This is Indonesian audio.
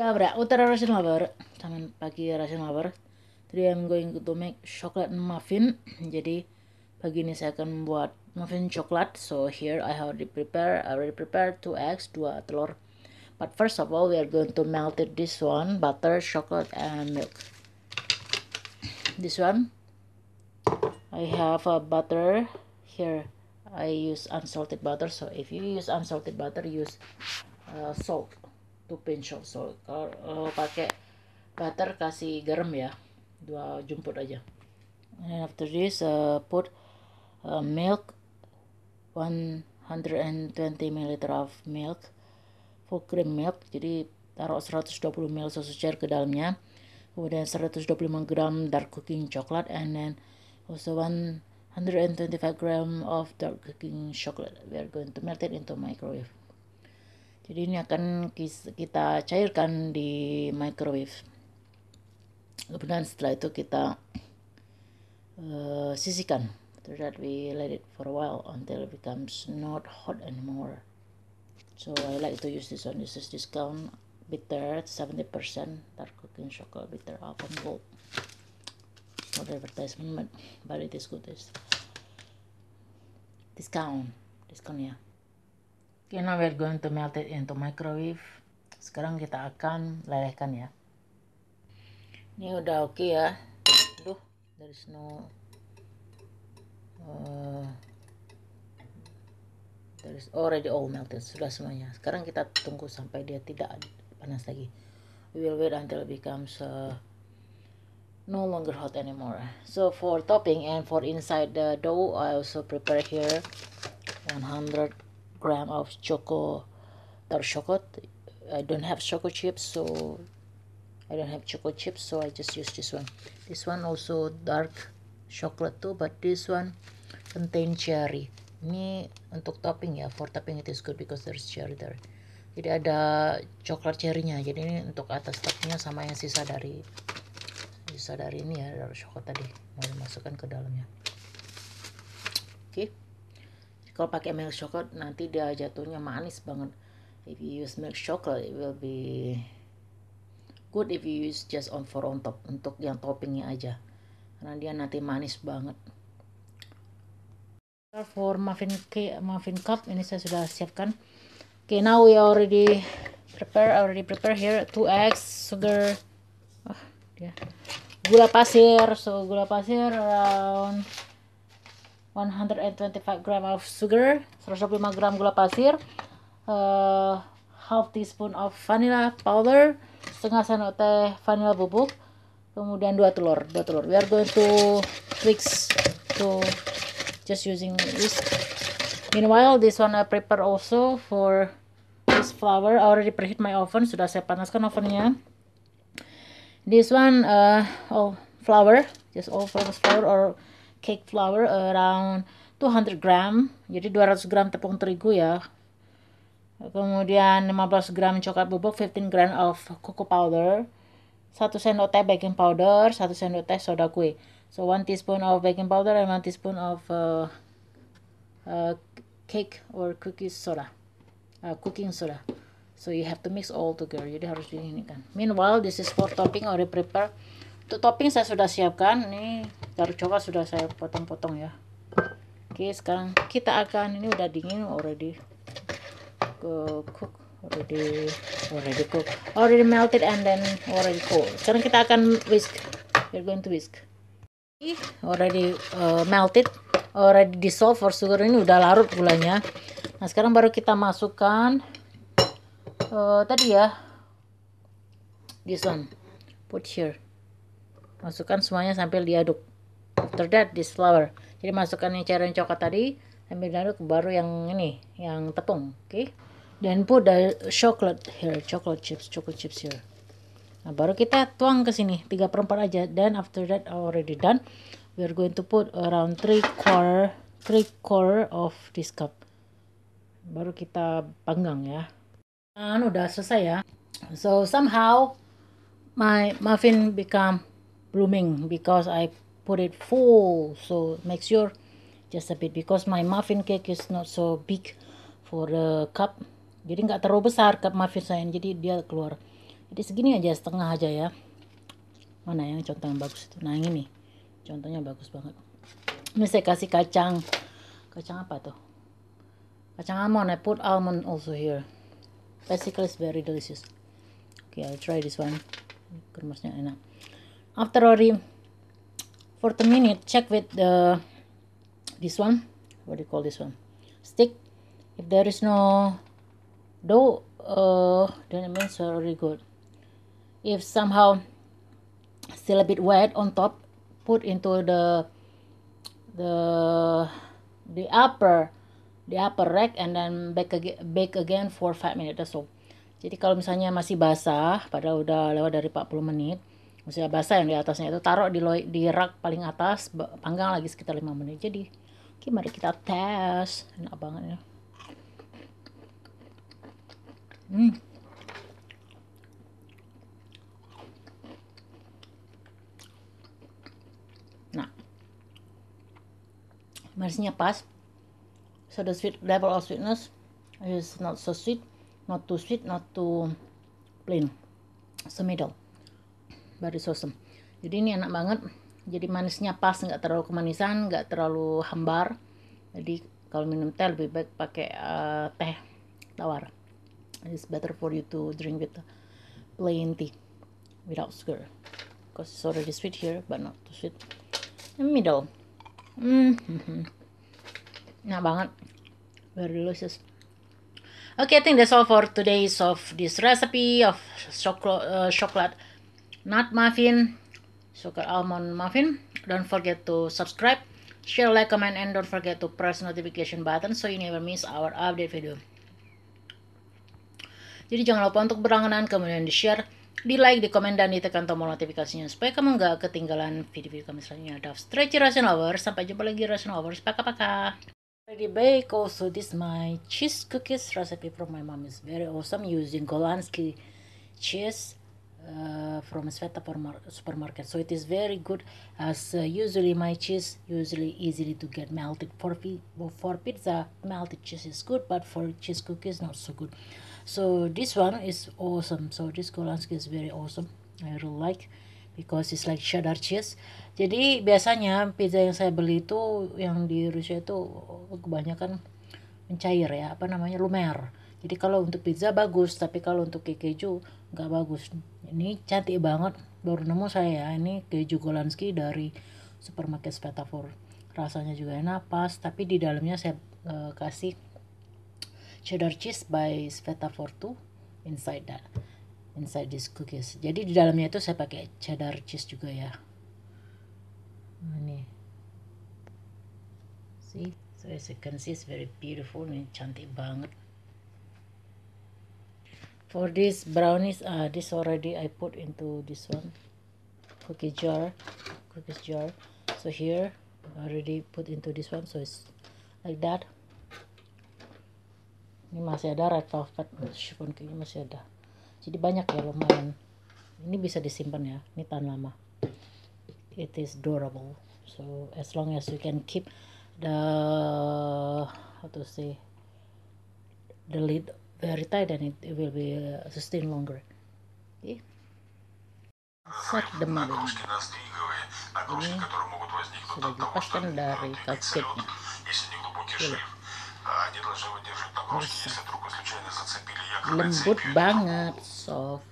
ಗಾಬ್ರ utara Russian lover, Selamat pagi Russian lover Today I'm going to make chocolate muffin Jadi pagi ini saya akan membuat muffin coklat So here I already prepare I already prepare two eggs, dua telur But first of all we are going to melt this one Butter, chocolate and milk This one I have a butter here I use unsalted butter so if you use unsalted butter use uh, salt 2 pinch of salt kalau uh, pakai butter kasih garam ya dua jumput aja and after this uh, put uh, milk 120 ml of milk full cream milk jadi taruh 120 ml susu cair ke dalamnya kemudian 125 gram dark cooking chocolate and then also 125 gram of dark cooking chocolate we are going to melt it into microwave jadi ini akan kita cairkan di microwave. Kemudian setelah itu kita uh, sisihkan. After that we let it for a while until it becomes not hot anymore. So I like to use this one. This is discount bitter 70% dark cooking chocolate bitter oven gold. Not advertisement but, but it is good. This. Discount. Discount ya. Yeah. Okay, now we're going to melt it into microwave. Sekarang kita akan lelehkan ya. Ini udah oke okay ya. Duh, is no uh, there is already all melted. Sudah semuanya. Sekarang kita tunggu sampai dia tidak panas lagi. We will wait until it becomes uh, no longer hot anymore. So for topping and for inside the dough, I also prepare here 100 gram of choco or chocolate I don't have choco chips so I don't have choco chips so I just use this one this one also dark chocolate too but this one contain cherry ini untuk topping ya for topping it is good because there's cherry there jadi ada coklat cherrynya, jadi ini untuk atas topnya sama yang sisa dari sisa dari ini ya dari coklat tadi mau dimasukkan ke dalamnya oke okay kalau pakai milk chocolate nanti dia jatuhnya manis banget if you use milk chocolate it will be good if you use just on for on top untuk yang toppingnya aja karena dia nanti manis banget for muffin cake muffin cup ini saya sudah siapkan okay now we already prepare already prepare here two eggs sugar oh, ah, yeah. gula pasir so gula pasir around 125 gram of sugar 125 gram gula pasir uh, half teaspoon of vanilla powder setengah sendok teh vanilla bubuk kemudian dua telur dua telur we are going to mix to just using this meanwhile this one I prepare also for this flour I already preheat my oven sudah saya panaskan ovennya this one uh, eh, all oh, flour just all flour or cake flour around 200 gram jadi 200 gram tepung terigu ya kemudian 15 gram coklat bubuk 15 gram of cocoa powder 1 sendok teh baking powder 1 sendok teh soda kue so 1 teaspoon of baking powder and 1 teaspoon of uh, uh, cake or cookies soda uh, cooking soda so you have to mix all together jadi harus kan meanwhile this is for topping already prepare untuk topping saya sudah siapkan ini garuk coklat sudah saya potong-potong ya oke sekarang kita akan ini udah dingin already Go cook already already cook already melted and then already cold. sekarang kita akan whisk we're going to whisk already uh, melted already dissolved for sugar ini udah larut gulanya nah sekarang baru kita masukkan uh, tadi ya this one put here masukkan semuanya sampai diaduk after that this flour jadi masukkan yang cairan coklat tadi ambil dulu baru yang ini yang tepung oke okay? dan put the chocolate here chocolate chips chocolate chips here nah baru kita tuang ke sini 3 per 4 aja dan after that already done we are going to put around 3 quarter 3 quarter of this cup baru kita panggang ya dan udah selesai ya so somehow my muffin become blooming because I put it full so make sure just a bit because my muffin cake is not so big for the cup jadi nggak terlalu besar cup muffin saya jadi dia keluar jadi segini aja setengah aja ya mana yang contoh yang bagus itu nah yang ini contohnya bagus banget ini saya kasih kacang kacang apa tuh kacang almond I put almond also here basically it's very delicious okay I'll try this one kermasnya enak after already for the minute check with the this one what do you call this one stick if there is no dough uh, then it means already good if somehow still a bit wet on top put into the the the upper the upper rack and then bake again, bake again for five minutes or so jadi kalau misalnya masih basah padahal udah lewat dari 40 menit Maksudnya basah yang di atasnya itu taruh di lo, di rak paling atas, panggang lagi sekitar 5 menit. Jadi, oke mari kita tes. Enak banget ya. Hmm. Nah. pas. So the sweet level of sweetness is not so sweet, not too sweet, not too plain. So middle. Sosem. jadi ini enak banget jadi manisnya pas nggak terlalu kemanisan nggak terlalu hambar jadi kalau minum teh lebih baik pakai uh, teh tawar it's better for you to drink with plain tea without sugar because it's already sweet here but not too sweet in middle mm -hmm. enak banget very delicious okay I think that's all for today's of this recipe of chocolate uh, chocolate nut muffin, sugar almond muffin. Don't forget to subscribe, share, like, comment, and don't forget to press notification button so you never miss our update video. Jadi jangan lupa untuk berlangganan, kemudian di-share, di-like, di comment dan ditekan tombol notifikasinya supaya kamu nggak ketinggalan video-video kami selanjutnya. Ada stretchy Russian lovers, sampai jumpa lagi Russian lovers, paka-paka. Ready bake also this my cheese cookies recipe from my mom is very awesome using Golanski cheese uh, from a supermarket so it is very good as uh, usually my cheese usually easily to get melted for, for pizza melted cheese is good but for cheese cookies not so good so this one is awesome so this kolanski is very awesome I really like because it's like cheddar cheese jadi biasanya pizza yang saya beli itu yang di Rusia itu oh, kebanyakan mencair ya apa namanya lumer jadi kalau untuk pizza bagus tapi kalau untuk keju nggak bagus ini cantik banget baru nemu saya ini keju Golanski dari supermarket Spetafor rasanya juga enak pas tapi di dalamnya saya e, kasih cheddar cheese by Svetafor tuh inside that inside this cookies jadi di dalamnya itu saya pakai cheddar cheese juga ya nah, ini see so as you can see it's very beautiful ini cantik banget for this brownies uh, this already I put into this one cookie jar cookies jar so here already put into this one so it's like that ini masih ada red velvet chiffon cake masih ada jadi banyak ya lumayan ini bisa disimpan ya ini tahan lama it is durable so as long as you can keep the how to say the lid very tight and it, it will be uh, sustained longer. Okay? Iya. Set the model. Ini sudah dilepaskan dari kagetnya. Iya. Ah, iya. Lembut banget, soft.